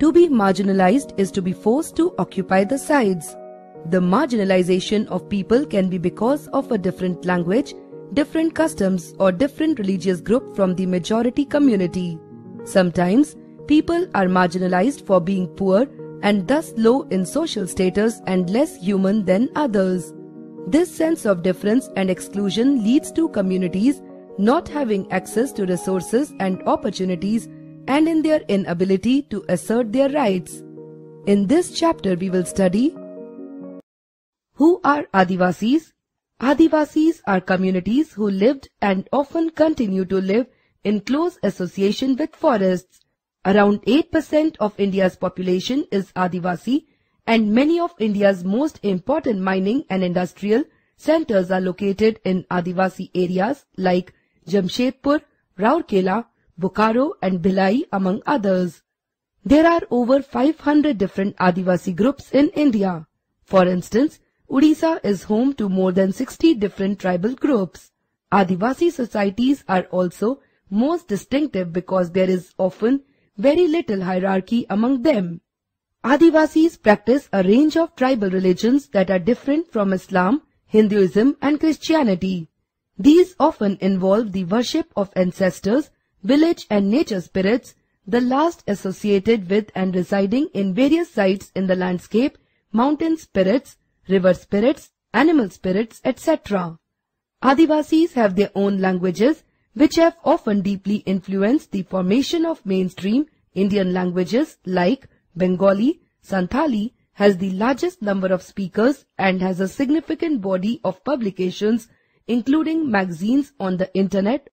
To be marginalized is to be forced to occupy the sides. The marginalization of people can be because of a different language, different customs or different religious group from the majority community. Sometimes, people are marginalized for being poor and thus low in social status and less human than others. This sense of difference and exclusion leads to communities not having access to resources and opportunities and in their inability to assert their rights. In this chapter we will study Who are Adivasis? Adivasis are communities who lived and often continue to live in close association with forests. Around 8% of India's population is Adivasi and many of India's most important mining and industrial centers are located in Adivasi areas like Jamshedpur, Raurkela, Bokaro and Bilai, among others. There are over 500 different Adivasi groups in India. For instance, Odisha is home to more than 60 different tribal groups. Adivasi societies are also most distinctive because there is often very little hierarchy among them. Adivasis practice a range of tribal religions that are different from Islam, Hinduism and Christianity. These often involve the worship of ancestors, village and nature spirits, the last associated with and residing in various sites in the landscape, mountain spirits, river spirits, animal spirits, etc. Adivasis have their own languages, which have often deeply influenced the formation of mainstream Indian languages like Bengali, Santali has the largest number of speakers and has a significant body of publications including magazines on the internet,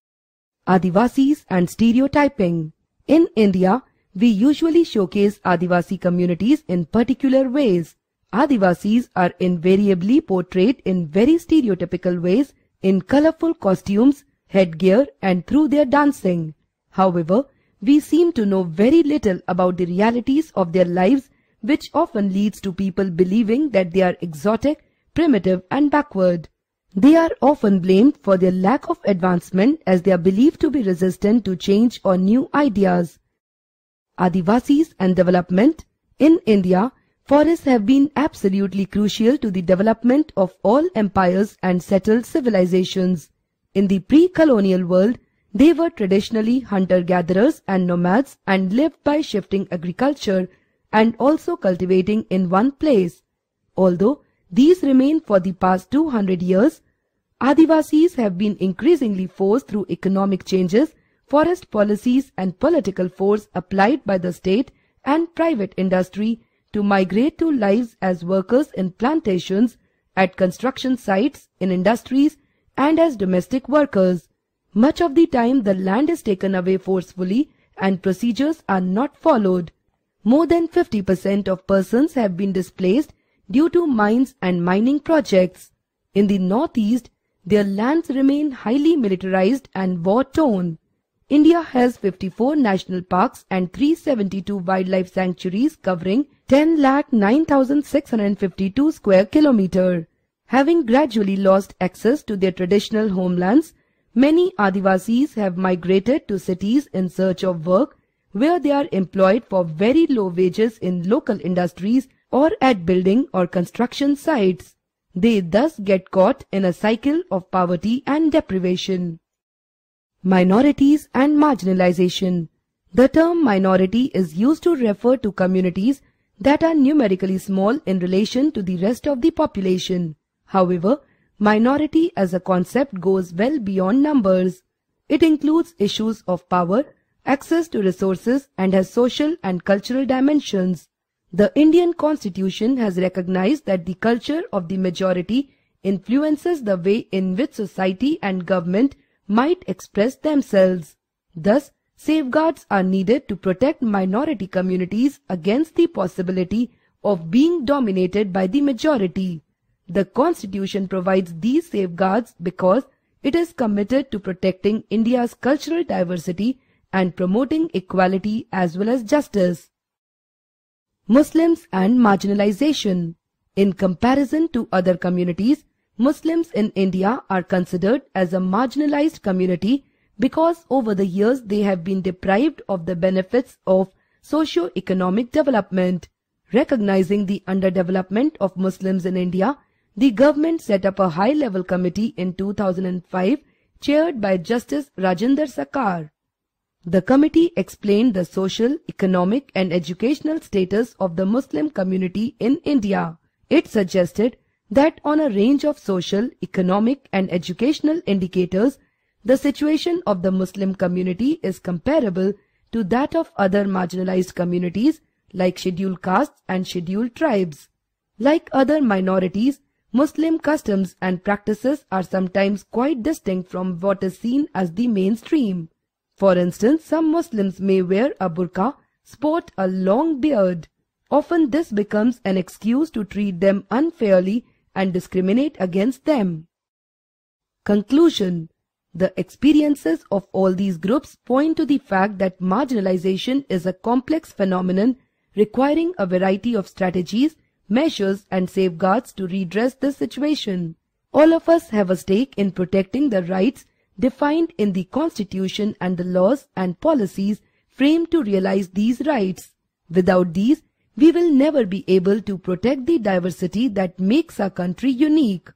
Adivasis and stereotyping. In India, we usually showcase Adivasi communities in particular ways. Adivasis are invariably portrayed in very stereotypical ways in colorful costumes, headgear and through their dancing. However, we seem to know very little about the realities of their lives which often leads to people believing that they are exotic, primitive and backward. They are often blamed for their lack of advancement as they are believed to be resistant to change or new ideas. Adivasis and development in India, forests have been absolutely crucial to the development of all empires and settled civilizations. In the pre-colonial world, they were traditionally hunter-gatherers and nomads and lived by shifting agriculture and also cultivating in one place. Although these remain for the past 200 years. Adivasis have been increasingly forced through economic changes, forest policies and political force applied by the state and private industry to migrate to lives as workers in plantations, at construction sites, in industries, and as domestic workers. Much of the time the land is taken away forcefully and procedures are not followed. More than 50% of persons have been displaced Due to mines and mining projects, in the northeast, their lands remain highly militarized and war-torn. India has 54 national parks and 372 wildlife sanctuaries covering 10,9652 square kilometer. Having gradually lost access to their traditional homelands, many Adivasis have migrated to cities in search of work where they are employed for very low wages in local industries or at building or construction sites. They thus get caught in a cycle of poverty and deprivation. Minorities and marginalization. The term minority is used to refer to communities that are numerically small in relation to the rest of the population. However, minority as a concept goes well beyond numbers. It includes issues of power, access to resources and has social and cultural dimensions. The Indian constitution has recognized that the culture of the majority influences the way in which society and government might express themselves. Thus, safeguards are needed to protect minority communities against the possibility of being dominated by the majority. The constitution provides these safeguards because it is committed to protecting India's cultural diversity and promoting equality as well as justice. Muslims and marginalization. In comparison to other communities, Muslims in India are considered as a marginalized community because over the years they have been deprived of the benefits of socio-economic development. Recognizing the underdevelopment of Muslims in India, the government set up a high-level committee in 2005 chaired by Justice Rajinder Sakar. The committee explained the social, economic and educational status of the Muslim community in India. It suggested that on a range of social, economic and educational indicators, the situation of the Muslim community is comparable to that of other marginalized communities like scheduled castes and scheduled tribes. Like other minorities, Muslim customs and practices are sometimes quite distinct from what is seen as the mainstream. For instance, some Muslims may wear a burqa, sport a long beard. Often this becomes an excuse to treat them unfairly and discriminate against them. Conclusion The experiences of all these groups point to the fact that marginalization is a complex phenomenon requiring a variety of strategies, measures and safeguards to redress this situation. All of us have a stake in protecting the rights defined in the Constitution and the laws and policies framed to realize these rights. Without these, we will never be able to protect the diversity that makes our country unique.